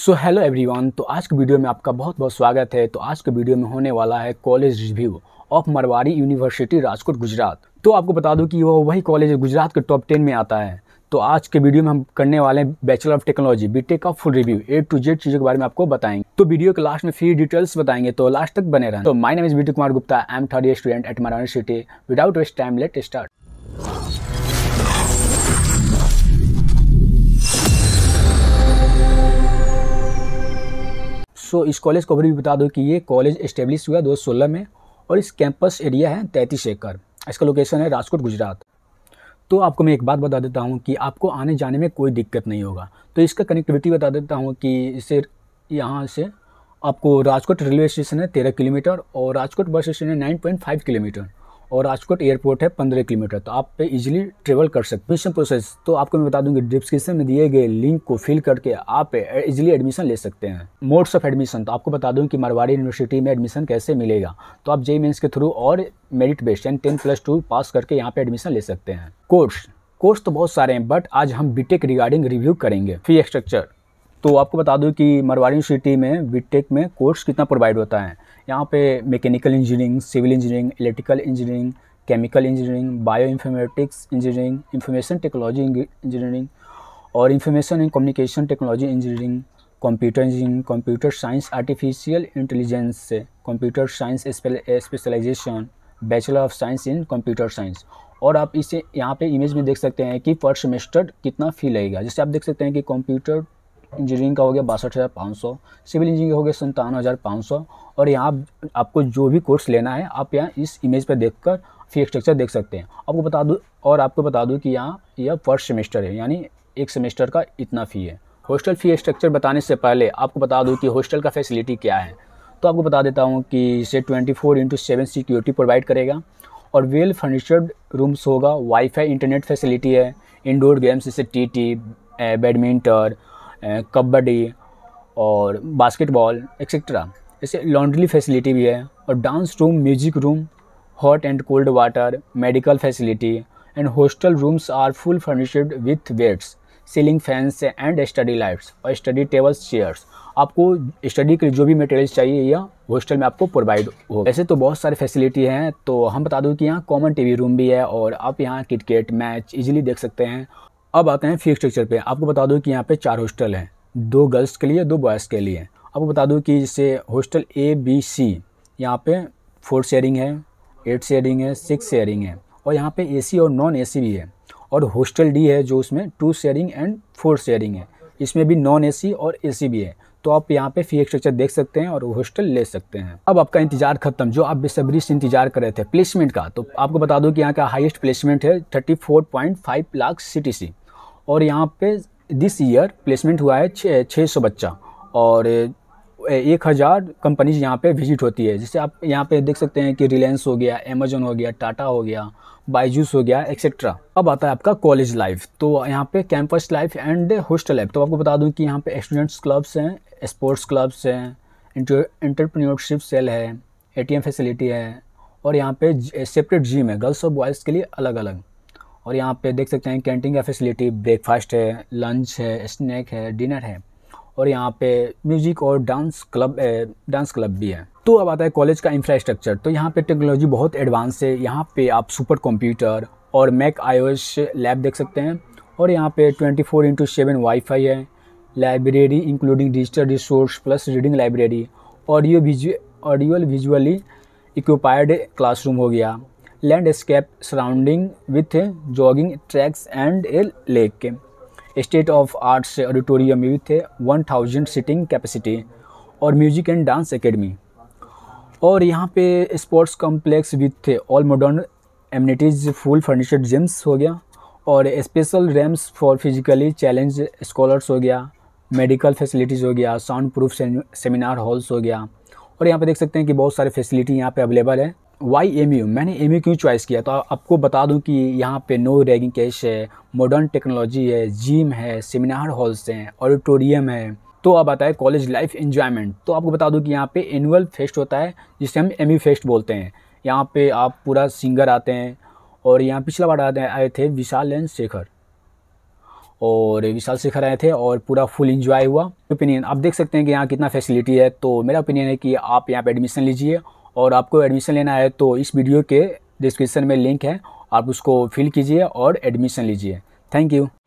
so hello everyone तो आज के वीडियो में आपका बहुत बहुत स्वागत है तो आज के वीडियो में होने वाला है college review of Marwadi university Rajkot Gujarat तो आपको बता दूं कि वह वही कॉलेज गुजरात के टॉप टेन में आता है तो आज के वीडियो में हम करने वाले हैं बैचलर ऑफ टेक्नोलॉजी बीटेक का full review A to Z चीज़ों के बारे में आपको बताएंगे तो वीडियो के लास्ट में फिर डिटेल्स बताएंगे तो लास्ट तक बने रहें तो my name is Bittu Kumar Gupta I am third student at Marwadi university without waste time let start so इस कॉलेज को भी बता दो कि ये कॉलेज इस्टेब्लिश हुआ दो में और इस कैंपस एरिया है तैंतीस एकड़ इसका लोकेशन है राजकोट गुजरात तो आपको मैं एक बात बता देता हूँ कि आपको आने जाने में कोई दिक्कत नहीं होगा तो इसका कनेक्टिविटी बता देता हूँ कि इसे यहाँ से आपको राजकोट रेलवे स्टेशन है तेरह किलोमीटर और राजकोट बस स्टेशन है नाइन पॉइंट फाइव किलोमीटर और राजकोट एयरपोर्ट है पंद्रह किलोमीटर तो आप पे इजीली ट्रेवल कर सकते हैं एडमिशन प्रोसेस तो आपको मैं बता दूंगी डिस्क्रिप्शन में दिए गए लिंक को फिल करके आप इजीली एडमिशन ले सकते हैं मोड्स ऑफ एडमिशन तो आपको बता दूँ कि मारवाड़ी यूनिवर्सिटी में एडमिशन कैसे मिलेगा तो आप जे मेन्स के थ्रू और मेरिट बेस्ड यानी टेन प्लस टू पास करके यहाँ पर एडमिशन ले सकते हैं कोर्स कोर्स तो बहुत सारे हैं बट आज हम बीटेक रिगार्डिंग रिव्यू करेंगे फी स्ट्रक्चर तो आपको बता दूं कि मरवाड़ी यूनिवर्सिटी में तो तो बीटेक तो में कोर्स कितना प्रोवाइड होता है यहाँ पे mechanical engineering civil engineering electrical engineering chemical engineering bioinformatics engineering information technology engineering और information and communication technology engineering computer engineering computer science artificial intelligence से computer science specialization bachelor of science in computer science और आप इसे यहाँ पे image में देख सकते हैं कि पर सेमेस्टर कितना फ़ी लगेगा जैसे आप देख सकते हैं कि कंप्यूटर इंजीनियरिंग का हो गया बासठ हज़ार पाँच सौ सिविल इंजीनियरिंग हो गया संतावन हज़ार पाँच सौ और यहाँ आपको जो भी कोर्स लेना है आप यहाँ इस इमेज पर देख कर फी स्ट्रक्चर देख सकते हैं आपको बता दूँ और आपको बता दूँ कि यहाँ यह फर्स्ट सेमेस्टर है यानी एक सेमेस्टर का इतना फ़ी है हॉस्टल फ़ी स्ट्रक्चर बताने से पहले आपको बता दूँ कि हॉस्टल का फैसिलिटी क्या है तो आपको बता देता हूँ कि इसे twenty four into seven security provide करेगा और वेल फर्नीचर्ड रूम्स होगा वाईफाई इंटरनेट फैसिलिटी है इंडोर गेम्स जैसे टी टी बैडमिंटन कबड्डी और बास्केटबॉल एक्सेट्रा जैसे लॉन्ड्री फैसिलिटी भी है और dance room music room hot and cold water medical facility and hostel rooms are full furnished with beds ceiling fans and study lights और study tables chairs आपको study के लिए जो भी मटेरियल्स चाहिए या हॉस्टल में आपको प्रोवाइड हो ऐसे तो बहुत सारे फैसिलिटी हैं तो हम बता दूं कि यहाँ कॉमन टीवी रूम भी है और आप यहाँ क्रिकेट मैच इजीली देख सकते हैं अब आते हैं फी स्ट्रक्चर पे आपको बता दूं कि यहाँ पे चार हॉस्टल हैं दो गर्ल्स के लिए दो बॉयज़ के लिए आपको बता दूं कि जैसे हॉस्टल ए बी सी यहाँ पे फोर शेयरिंग है एट शेयरिंग है सिक्स शेयरिंग है और यहाँ पे एसी और नॉन एसी भी है और हॉस्टल डी है जो उसमें two sharing and four sharing है इसमें भी नॉन ए और ए भी है तो आप यहाँ पे फी स्ट्रक्चर देख सकते हैं और हॉस्टल ले सकते हैं अब आपका इंतजार खत्म जो आप बेसब्री से इंतजार कर रहे थे प्लेसमेंट का तो आपको बता दूं कि यहाँ का हाईएस्ट प्लेसमेंट है 34.5 लाख सीटीसी और यहाँ पे दिस ईयर प्लेसमेंट हुआ है छः सौ बच्चा और एक हज़ार कंपनीज यहाँ पे विजिट होती है जैसे आप यहाँ पे देख सकते हैं कि रिलायंस हो गया अमेजोन हो गया टाटा हो गया बायजूस हो गया एक्सेट्रा अब आता है आपका कॉलेज लाइफ तो यहाँ पे campus life and hostel life तो आपको बता दूँ कि यहाँ पे स्टूडेंट्स क्लब्स हैं स्पोर्ट्स क्लब्स हैं इंटरप्रन्योरशिप सेल है ए फैसिलिटी है और यहाँ पे सेपरेट जिम है गर्ल्स और बॉयज़ के लिए अलग अलग और यहाँ पे देख सकते हैं कैंटीन का फैसिलिटी ब्रेकफास्ट है लंच है स्नैक है डिनर है और यहाँ पे म्यूज़िक और डांस क्लब डांस क्लब भी है तो अब आता है कॉलेज का इंफ्रास्ट्रक्चर तो यहाँ पे टेक्नोलॉजी बहुत एडवांस है यहाँ पे आप सुपर कंप्यूटर और मैक आईओएस लैब देख सकते हैं और यहाँ पे 24 फोर इंटू सेवन वाईफाई है library including digital resource plus reading library audio audio visually equipped classroom हो गया landscape surrounding with jogging tracks and a lake state of arts auditorium with one thousand seating capacity और music and dance academy और यहाँ पे sports complex with all modern amenities full furnished gyms हो गया और special ramps for physically challenge scholars हो गया medical facilities हो गया साउंड प्रूफ सेमिनार हॉल्स हो गया और यहाँ पे देख सकते हैं कि बहुत सारे फैसिलिटी यहाँ पे अवेलेबल है वाई एम यू मैंने एम यू क्यों चॉइस किया तो आपको बता दूं कि यहाँ पे नो रैगिंग कैश है मॉडर्न टेक्नोलॉजी है जिम है सेमिनार हॉल्स हैं ऑडिटोरियम है तो अब आता है कॉलेज लाइफ इन्जॉयमेंट तो आपको बता दूं कि यहाँ पे एनुअल फेस्ट होता है जिसे हम एम यू फेस्ट बोलते हैं यहाँ पे आप पूरा सिंगर आते हैं और यहाँ पिछला बार आते आए थे विशाल एन शेखर और विशाल शेखर आए थे और पूरा फुल इन्जॉय हुआ ओपिनियन आप देख सकते हैं कि यहाँ कितना फैसिलिटी है तो मेरा ओपिनियन है कि आप यहाँ पर एडमिशन लीजिए और आपको एडमिशन लेना है तो इस वीडियो के डिस्क्रिप्शन में लिंक है आप उसको फिल कीजिए और एडमिशन लीजिए थैंक यू